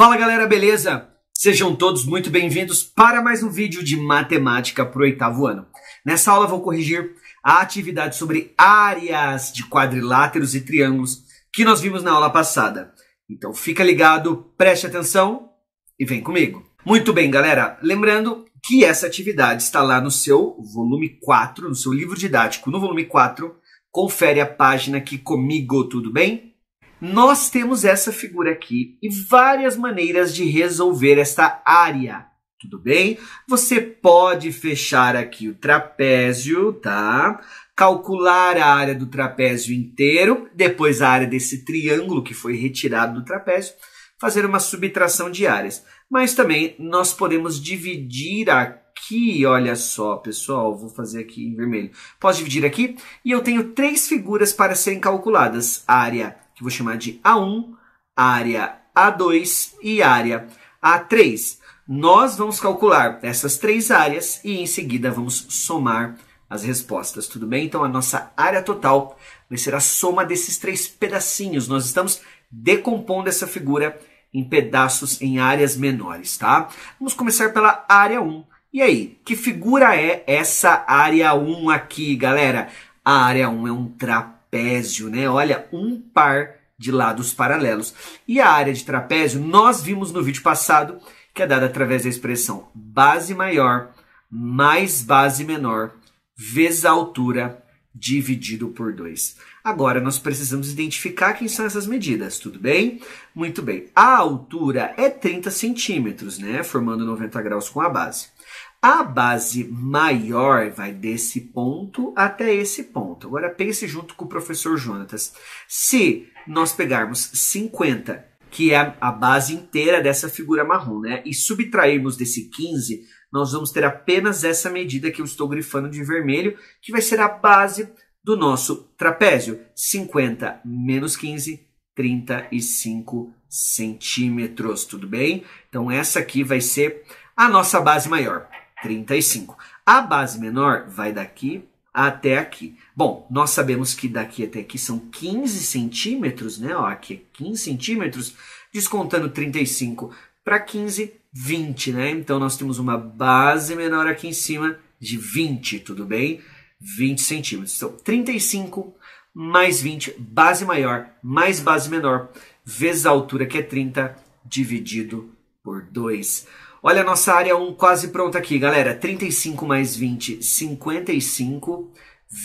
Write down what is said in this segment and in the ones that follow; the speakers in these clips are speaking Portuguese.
Fala galera, beleza? Sejam todos muito bem-vindos para mais um vídeo de matemática para o oitavo ano. Nessa aula vou corrigir a atividade sobre áreas de quadriláteros e triângulos que nós vimos na aula passada. Então fica ligado, preste atenção e vem comigo. Muito bem, galera. Lembrando que essa atividade está lá no seu volume 4, no seu livro didático, no volume 4. Confere a página aqui comigo, tudo bem? Nós temos essa figura aqui e várias maneiras de resolver esta área. Tudo bem? Você pode fechar aqui o trapézio, tá? Calcular a área do trapézio inteiro, depois a área desse triângulo que foi retirado do trapézio, fazer uma subtração de áreas. Mas também nós podemos dividir aqui, olha só, pessoal, vou fazer aqui em vermelho. Posso dividir aqui? E eu tenho três figuras para serem calculadas: área que vou chamar de A1, área A2 e área A3. Nós vamos calcular essas três áreas e em seguida vamos somar as respostas, tudo bem? Então a nossa área total vai ser a soma desses três pedacinhos. Nós estamos decompondo essa figura em pedaços, em áreas menores, tá? Vamos começar pela área 1. E aí, que figura é essa área 1 aqui, galera? A área 1 é um trapézio trapézio, né? Olha, um par de lados paralelos. E a área de trapézio, nós vimos no vídeo passado, que é dada através da expressão base maior mais base menor vezes a altura dividido por 2. Agora, nós precisamos identificar quem são essas medidas, tudo bem? Muito bem. A altura é 30 centímetros, né? Formando 90 graus com a base. A base maior vai desse ponto até esse ponto. Agora pense junto com o professor Jonatas. Se nós pegarmos 50, que é a base inteira dessa figura marrom, né, e subtrairmos desse 15, nós vamos ter apenas essa medida que eu estou grifando de vermelho, que vai ser a base do nosso trapézio. 50 menos 15, 35 centímetros, tudo bem? Então essa aqui vai ser a nossa base maior. 35. A base menor vai daqui até aqui. Bom, nós sabemos que daqui até aqui são 15 centímetros, né? Ó, aqui é 15 centímetros, descontando 35 para 15, 20, né? Então nós temos uma base menor aqui em cima de 20, tudo bem? 20 centímetros. Então 35 mais 20, base maior mais base menor, vezes a altura que é 30, dividido por 2. Olha a nossa área 1 quase pronta aqui, galera. 35 mais 20, 55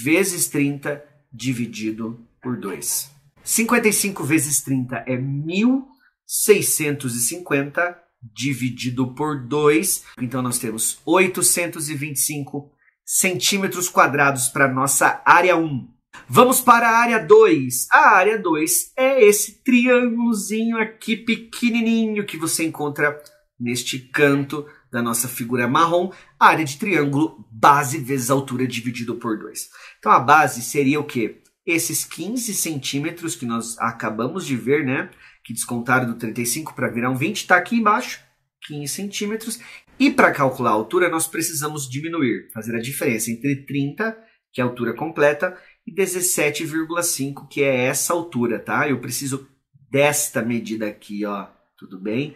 vezes 30 dividido por 2. 55 vezes 30 é 1650 dividido por 2. Então nós temos 825 centímetros quadrados para nossa área 1. Vamos para a área 2. A área 2 é esse triângulozinho aqui pequenininho que você encontra neste canto da nossa figura marrom, a área de triângulo, base vezes altura dividido por 2. Então a base seria o quê? Esses 15 centímetros que nós acabamos de ver, né? Que descontaram do 35 para virar um 20, está aqui embaixo, 15 centímetros. E para calcular a altura, nós precisamos diminuir, fazer a diferença entre 30, que é a altura completa, e 17,5, que é essa altura, tá? Eu preciso desta medida aqui, ó. Tudo bem?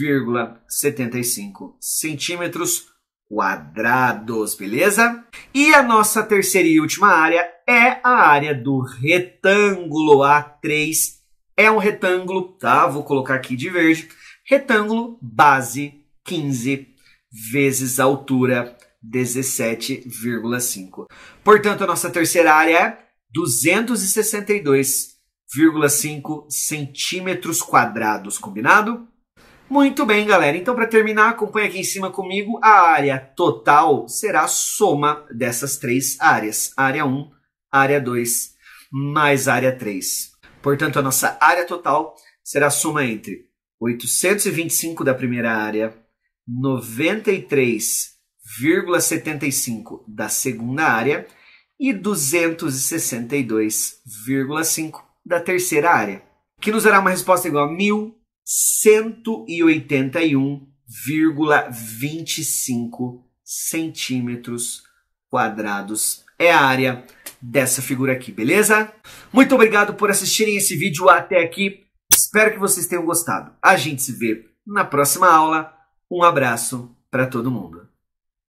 1,75 centímetros quadrados, beleza? E a nossa terceira e última área é a área do retângulo A3. É um retângulo, tá? Vou colocar aqui de verde. Retângulo base 15 vezes altura 17,5. Portanto, a nossa terceira área é 262,5 centímetros quadrados, combinado? Muito bem, galera. Então, para terminar, acompanha aqui em cima comigo. A área total será a soma dessas três áreas: área 1, área 2, mais área 3. Portanto, a nossa área total será a soma entre 825 da primeira área, 93,75 da segunda área e 262,5 da terceira área, que nos dará uma resposta igual a 1000 181,25 centímetros quadrados. É a área dessa figura aqui, beleza? Muito obrigado por assistirem esse vídeo até aqui. Espero que vocês tenham gostado. A gente se vê na próxima aula. Um abraço para todo mundo.